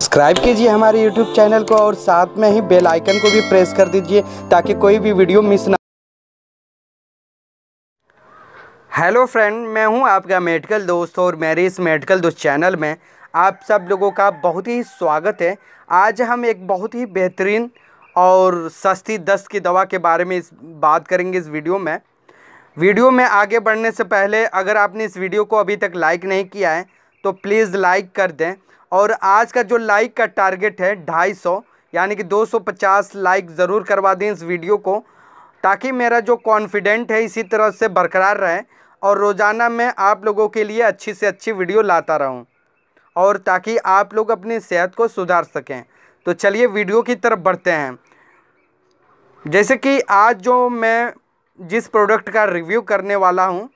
subscribe कीजिए हमारे YouTube channel को और साथ में ही बेल आइकन को भी प्रेस कर दीजिए ताकि कोई भी वीडियो मिस ना हेलो फ्रेंड मैं हूं आपका मेडिकल दोस्त और मेरे इस मेडिकल दोस्त चैनल में आप सब लोगों का बहुत ही स्वागत है आज हम एक बहुत ही बेहतरीन और सस्ती दस्त की दवा के बारे में इस बात करेंगे इस वीडियो में वीडियो में आगे बढ़ने से पहले अगर आपने इस वीडियो को अभी तक लाइक नहीं किया है तो प्लीज़ लाइक कर दें और आज का जो लाइक का टारगेट है ढाई सौ यानी कि 250 लाइक ज़रूर करवा दें इस वीडियो को ताकि मेरा जो कॉन्फिडेंट है इसी तरह से बरकरार रहे और रोज़ाना मैं आप लोगों के लिए अच्छी से अच्छी वीडियो लाता रहूं और ताकि आप लोग अपनी सेहत को सुधार सकें तो चलिए वीडियो की तरफ बढ़ते हैं जैसे कि आज जो मैं जिस प्रोडक्ट का रिव्यू करने वाला हूँ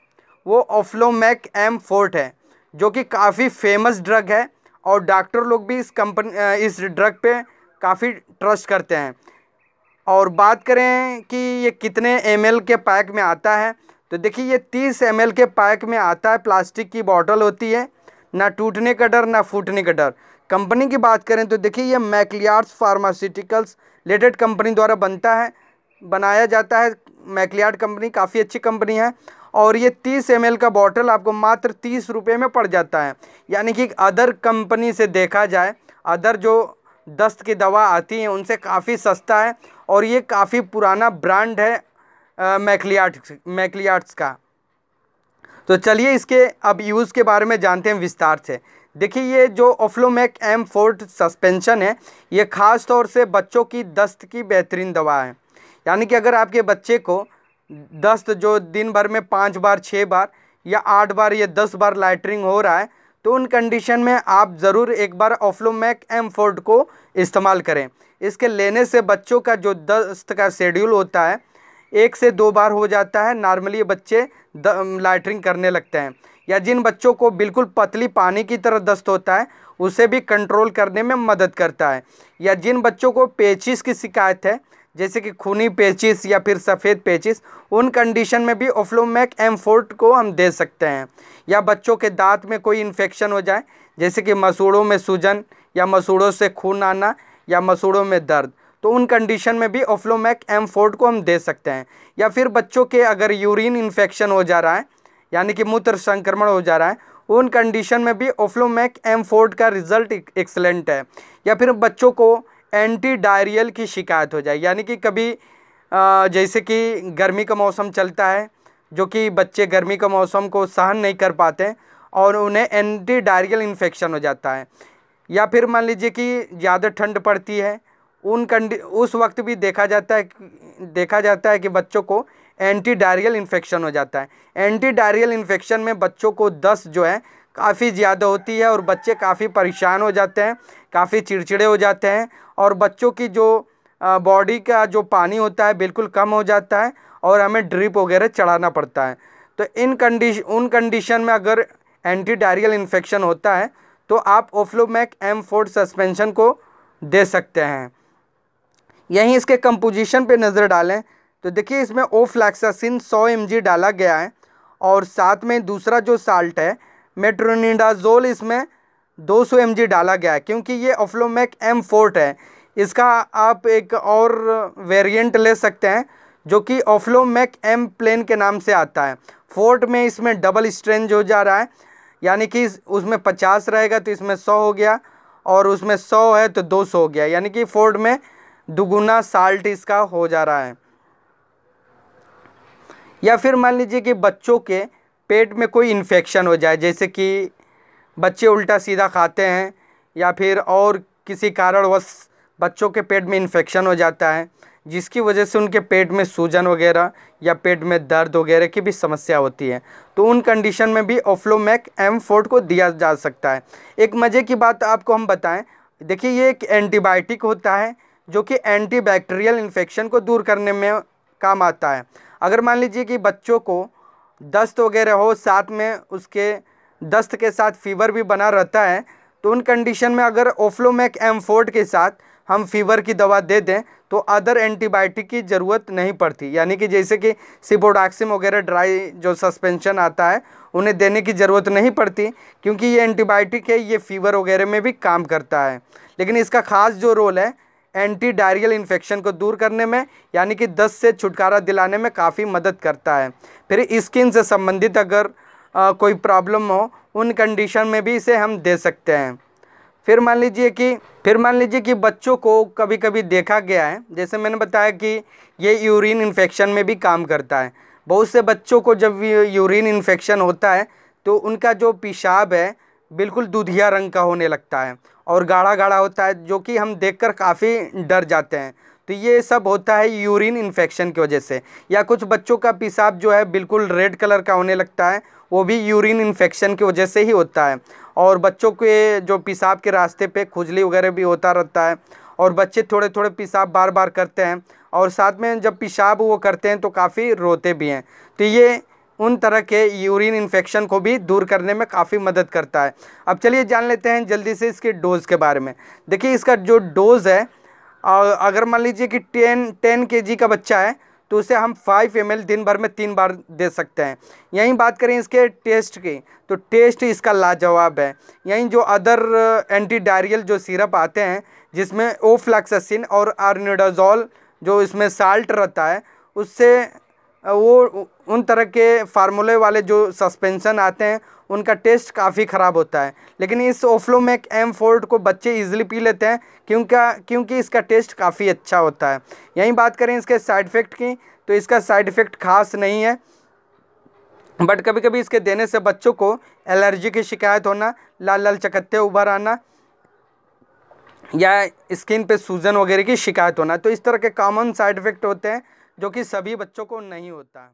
वो ओफ्लोमैक एम फोर्ट है जो कि काफ़ी फेमस ड्रग है और डॉक्टर लोग भी इस कंपनी इस ड्रग पे काफ़ी ट्रस्ट करते हैं और बात करें कि ये कितने एम के पैक में आता है तो देखिए ये तीस एम के पैक में आता है प्लास्टिक की बॉटल होती है ना टूटने का डर ना फूटने का डर कंपनी की बात करें तो देखिए ये मैकलियार्स फार्मास्यूटिकल्स लेटेड कंपनी द्वारा बनता है बनाया जाता है मैकलियार्ड कंपनी काफ़ी अच्छी कंपनी है और ये तीस एम का बॉटल आपको मात्र तीस रुपये में पड़ जाता है यानी कि अदर कंपनी से देखा जाए अदर जो दस्त की दवा आती है उनसे काफ़ी सस्ता है और ये काफ़ी पुराना ब्रांड है मैकलियाट्स मैकलियाट्स का तो चलिए इसके अब यूज़ के बारे में जानते हैं विस्तार से देखिए ये जो ओफ्लोमैक एम फोर्ट सस्पेंशन है ये ख़ास तौर से बच्चों की दस्त की बेहतरीन दवा है यानी कि अगर आपके बच्चे को दस्त जो दिन भर में पाँच बार छः बार या आठ बार या दस बार लाइटरिंग हो रहा है तो उन कंडीशन में आप ज़रूर एक बार ऑफ्लोमैक एम फोर्ड को इस्तेमाल करें इसके लेने से बच्चों का जो दस्त का शेड्यूल होता है एक से दो बार हो जाता है नॉर्मली बच्चे लाइटरिंग करने लगते हैं या जिन बच्चों को बिल्कुल पतली पानी की तरह दस्त होता है उसे भी कंट्रोल करने में मदद करता है या जिन बच्चों को पेचिस की शिकायत है जैसे कि खूनी पेचिस या फिर सफ़ेद पेचिस उन कंडीशन में भी ओफ्लोमैक एम फोर्ट को हम दे सकते हैं या बच्चों के दांत में कोई इन्फेक्शन हो जाए जैसे कि मसूड़ों में सूजन या मसूड़ों से खून आना या मसूड़ों में दर्द तो उन कंडीशन में भी ओफ्लोमैक एम फोर्ट को हम दे सकते हैं या फिर बच्चों के अगर यूरिन इन्फेक्शन हो जा रहा है यानी कि मूत्र संक्रमण हो जा रहा है उन कंडीशन में भी ओफ्लोमैक एम फोर्ट का रिज़ल्ट एक्सलेंट है या फिर बच्चों को एंटी डायरियल की शिकायत हो जाए यानी कि कभी जैसे कि गर्मी का मौसम चलता है जो कि बच्चे गर्मी का मौसम को सहन नहीं कर पाते और उन्हें एंटी डायरियल इन्फेक्शन हो जाता है या फिर मान लीजिए कि ज़्यादा ठंड पड़ती है उन कंडी उस वक्त भी देखा जाता है देखा जाता है कि बच्चों को एंटी डायरियल इन्फेक्शन हो जाता है एंटी डायरियल इन्फेक्शन में बच्चों को दस जो है काफ़ी ज़्यादा होती है और बच्चे काफ़ी परेशान हो जाते हैं काफ़ी चिड़चिड़े हो जाते हैं और बच्चों की जो बॉडी का जो पानी होता है बिल्कुल कम हो जाता है और हमें ड्रिप वगैरह चढ़ाना पड़ता है तो इन कंडीश उन कंडीशन में अगर एंटी डायरियल इन्फेक्शन होता है तो आप ओफ्लोमैक एम फोर सस्पेंशन को दे सकते हैं यहीं इसके कंपोजिशन पे नज़र डालें तो देखिए इसमें ओफ्लैक्सासिन 100 एम डाला गया है और साथ में दूसरा जो साल्ट है मेट्रोनिडाजोल इसमें 200 सौ डाला गया है क्योंकि ये ऑफ्लोमैक एम फोर्ट है इसका आप एक और वेरिएंट ले सकते हैं जो कि ऑफ्लोमैक एम प्लेन के नाम से आता है फोर्ट में इसमें डबल स्ट्रेंज हो जा रहा है यानी कि उसमें पचास रहेगा तो इसमें सौ हो गया और उसमें सौ है तो दो सौ हो गया यानी कि फोर्ट में दुगुना साल्ट इसका हो जा रहा है या फिर मान लीजिए कि बच्चों के पेट में कोई इन्फेक्शन हो जाए जैसे कि बच्चे उल्टा सीधा खाते हैं या फिर और किसी कारणवश बच्चों के पेट में इन्फेक्शन हो जाता है जिसकी वजह से उनके पेट में सूजन वगैरह या पेट में दर्द वगैरह की भी समस्या होती है तो उन कंडीशन में भी ओफ्लोमैक एम फोर्ट को दिया जा सकता है एक मज़े की बात आपको हम बताएं देखिए ये एक एंटीबायोटिक होता है जो कि एंटीबैक्टीरियल इन्फेक्शन को दूर करने में काम आता है अगर मान लीजिए कि बच्चों को दस्त वगैरह हो साथ में उसके दस्त के साथ फीवर भी बना रहता है तो उन कंडीशन में अगर ओफ्लोमैक एम्फोर्ड के साथ हम फीवर की दवा दे दें तो अदर एंटीबायोटिक की ज़रूरत नहीं पड़ती यानी कि जैसे कि सिबोडाक्सिम वगैरह ड्राई जो सस्पेंशन आता है उन्हें देने की ज़रूरत नहीं पड़ती क्योंकि ये एंटीबायोटिक है ये फीवर वगैरह में भी काम करता है लेकिन इसका ख़ास जो रोल है एंटी डायरियल इन्फेक्शन को दूर करने में यानी कि दस्त से छुटकारा दिलाने में काफ़ी मदद करता है फिर स्किन से संबंधित अगर आ, कोई प्रॉब्लम हो उन कंडीशन में भी इसे हम दे सकते हैं फिर मान लीजिए कि फिर मान लीजिए कि बच्चों को कभी कभी देखा गया है जैसे मैंने बताया कि ये यूरिन इन्फेक्शन में भी काम करता है बहुत से बच्चों को जब यूरिन इन्फेक्शन होता है तो उनका जो पेशाब है बिल्कुल दूधिया रंग का होने लगता है और गाढ़ा गाढ़ा होता है जो कि हम देखकर काफ़ी डर जाते हैं तो ये सब होता है यूरिन इन्फेक्शन की वजह से या कुछ बच्चों का पेशाब जो है बिल्कुल रेड कलर का होने लगता है वो भी यूरिन इन्फेक्शन की वजह से ही होता है और बच्चों के जो पेशाब के रास्ते पे खुजली वगैरह भी होता रहता है और बच्चे थोड़े थोड़े पेशाब बार बार करते हैं और साथ में जब पेशाब वो करते हैं तो काफ़ी रोते भी हैं तो ये उन तरह के यूरिन इन्फेक्शन को भी दूर करने में काफ़ी मदद करता है अब चलिए जान लेते हैं जल्दी से इसके डोज़ के बारे में देखिए इसका जो डोज़ है और अगर मान लीजिए कि टेन टेन के का बच्चा है तो उसे हम फाइव एम दिन भर में तीन बार दे सकते हैं यहीं बात करें इसके टेस्ट की तो टेस्ट इसका लाजवाब है यहीं जो अदर एंटी डायरियल जो सिरप आते हैं जिसमें ओफ्लैक्सिन और आर्निडाजोल जो इसमें साल्ट रहता है उससे वो उन तरह के फार्मूले वाले जो सस्पेंशन आते हैं उनका टेस्ट काफ़ी ख़राब होता है लेकिन इस ओफ्लोमेक एम फोर्ट को बच्चे इजीली पी लेते हैं क्योंकि क्योंकि इसका टेस्ट काफ़ी अच्छा होता है यहीं बात करें इसके साइड इफ़ेक्ट की तो इसका साइड इफ़ेक्ट खास नहीं है बट कभी कभी इसके देने से बच्चों को एलर्जी की शिकायत होना लाल लाल चकत्ते उभर आना या स्किन पे सूजन वगैरह की शिकायत होना तो इस तरह के कॉमन साइड इफ़ेक्ट होते हैं जो कि सभी बच्चों को नहीं होता